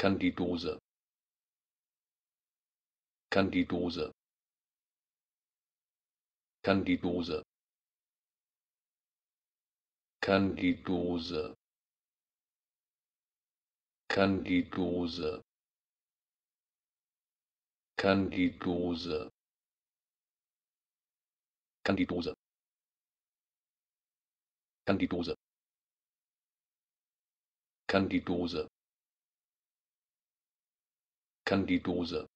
Kandidose Kandidose Kandidose Kandidose Kandidose Kandidose Kandidose candidose candidose candidose